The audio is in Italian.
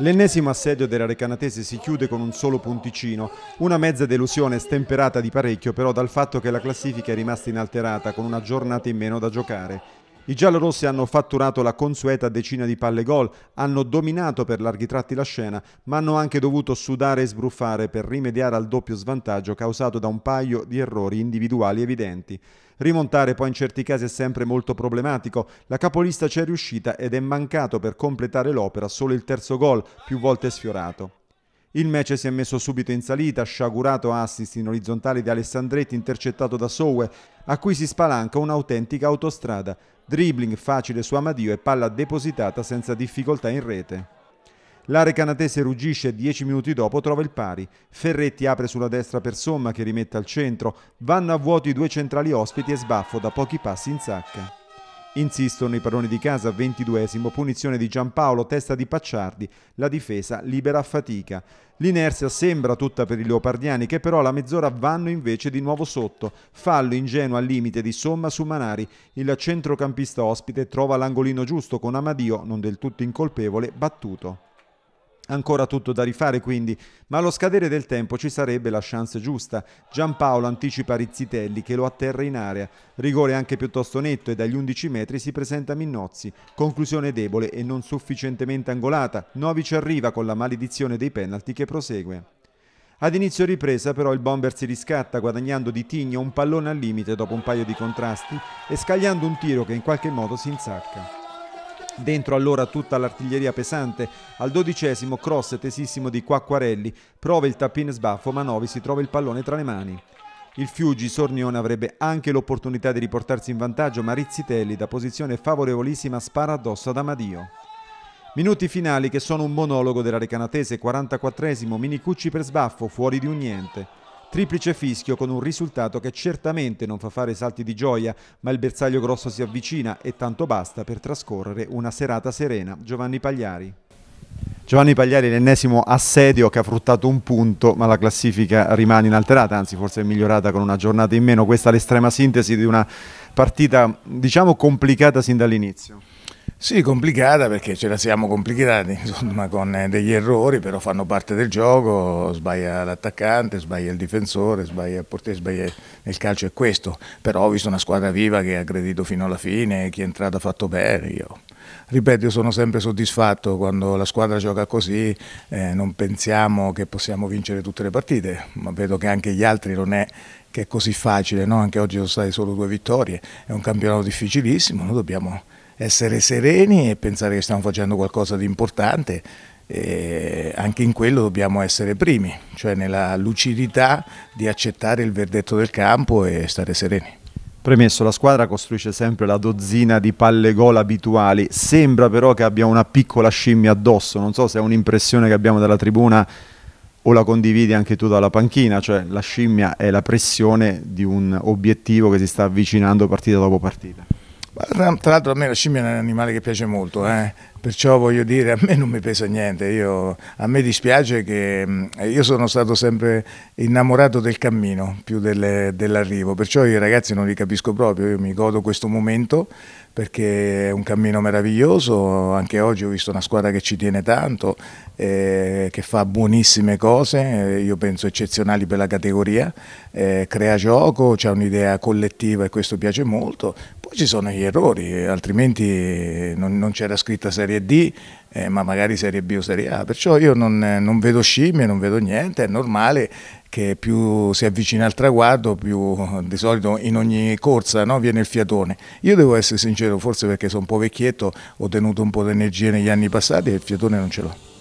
L'ennesimo assedio della Recanatese si chiude con un solo punticino, una mezza delusione stemperata di parecchio però dal fatto che la classifica è rimasta inalterata con una giornata in meno da giocare. I giallorossi hanno fatturato la consueta decina di palle gol, hanno dominato per larghi tratti la scena, ma hanno anche dovuto sudare e sbruffare per rimediare al doppio svantaggio causato da un paio di errori individuali evidenti. Rimontare poi in certi casi è sempre molto problematico, la capolista c'è riuscita ed è mancato per completare l'opera solo il terzo gol, più volte sfiorato. Il match si è messo subito in salita, sciagurato assist in orizzontale di Alessandretti intercettato da Sowe, a cui si spalanca un'autentica autostrada, dribbling facile su Amadio e palla depositata senza difficoltà in rete. L'area canatese ruggisce e dieci minuti dopo trova il pari. Ferretti apre sulla destra per Somma che rimette al centro, vanno a vuoto i due centrali ospiti e sbaffo da pochi passi in sacca. Insistono i padroni di casa, 22 punizione di Giampaolo, testa di Pacciardi, la difesa libera a fatica. L'inerzia sembra tutta per i leopardiani che però alla mezz'ora vanno invece di nuovo sotto. Fallo ingenuo al limite di somma su Manari. Il centrocampista ospite trova l'angolino giusto con Amadio, non del tutto incolpevole, battuto. Ancora tutto da rifare quindi, ma allo scadere del tempo ci sarebbe la chance giusta. Giampaolo anticipa Rizzitelli che lo atterra in area. Rigore anche piuttosto netto e dagli 11 metri si presenta Minnozzi. Conclusione debole e non sufficientemente angolata. Novici arriva con la maledizione dei penalti che prosegue. Ad inizio ripresa però il bomber si riscatta guadagnando di tigno un pallone al limite dopo un paio di contrasti e scagliando un tiro che in qualche modo si insacca. Dentro allora tutta l'artiglieria pesante. Al dodicesimo cross tesissimo di Quacquarelli. Prova il tappin sbaffo ma Novi si trova il pallone tra le mani. Il Fiuggi Sornione avrebbe anche l'opportunità di riportarsi in vantaggio ma Rizzitelli da posizione favorevolissima spara addosso ad Amadio. Minuti finali che sono un monologo della Recanatese, 44esimo, Minicucci per sbaffo, fuori di un niente. Triplice fischio con un risultato che certamente non fa fare salti di gioia, ma il bersaglio grosso si avvicina e tanto basta per trascorrere una serata serena. Giovanni Pagliari. Giovanni Pagliari l'ennesimo assedio che ha fruttato un punto ma la classifica rimane inalterata, anzi forse è migliorata con una giornata in meno, questa è l'estrema sintesi di una partita diciamo complicata sin dall'inizio. Sì, complicata perché ce la siamo complicati, insomma, con eh, degli errori, però fanno parte del gioco, sbaglia l'attaccante, sbaglia il difensore, sbaglia il portiere, sbaglia il calcio è questo, però ho visto una squadra viva che ha aggredito fino alla fine, chi è entrato ha fatto bene, io ripeto, io sono sempre soddisfatto quando la squadra gioca così, eh, non pensiamo che possiamo vincere tutte le partite, ma vedo che anche gli altri non è che è così facile, no? anche oggi sono state solo due vittorie, è un campionato difficilissimo, noi dobbiamo essere sereni e pensare che stiamo facendo qualcosa di importante. E anche in quello dobbiamo essere primi, cioè nella lucidità di accettare il verdetto del campo e stare sereni. Premesso, la squadra costruisce sempre la dozzina di palle gol abituali, sembra però che abbia una piccola scimmia addosso, non so se è un'impressione che abbiamo dalla tribuna o la condividi anche tu dalla panchina, cioè la scimmia è la pressione di un obiettivo che si sta avvicinando partita dopo partita. Tra l'altro a me la scimmia è un animale che piace molto, eh? perciò voglio dire, a me non mi pesa niente, io, a me dispiace che io sono stato sempre innamorato del cammino più del, dell'arrivo, perciò i ragazzi non li capisco proprio, io mi godo questo momento perché è un cammino meraviglioso, anche oggi ho visto una squadra che ci tiene tanto eh, che fa buonissime cose, eh, io penso eccezionali per la categoria, eh, crea gioco, c'è un'idea collettiva e questo piace molto, poi ci sono gli errori, eh, altrimenti non, non c'era scritta Serie D, eh, ma magari Serie B o Serie A, perciò io non, non vedo scimmie, non vedo niente, è normale che più si avvicina al traguardo, più di solito in ogni corsa no, viene il fiatone. Io devo essere sincero, forse perché sono un po' vecchietto, ho tenuto un po' di energie negli anni passati e il fiatone non ce l'ho.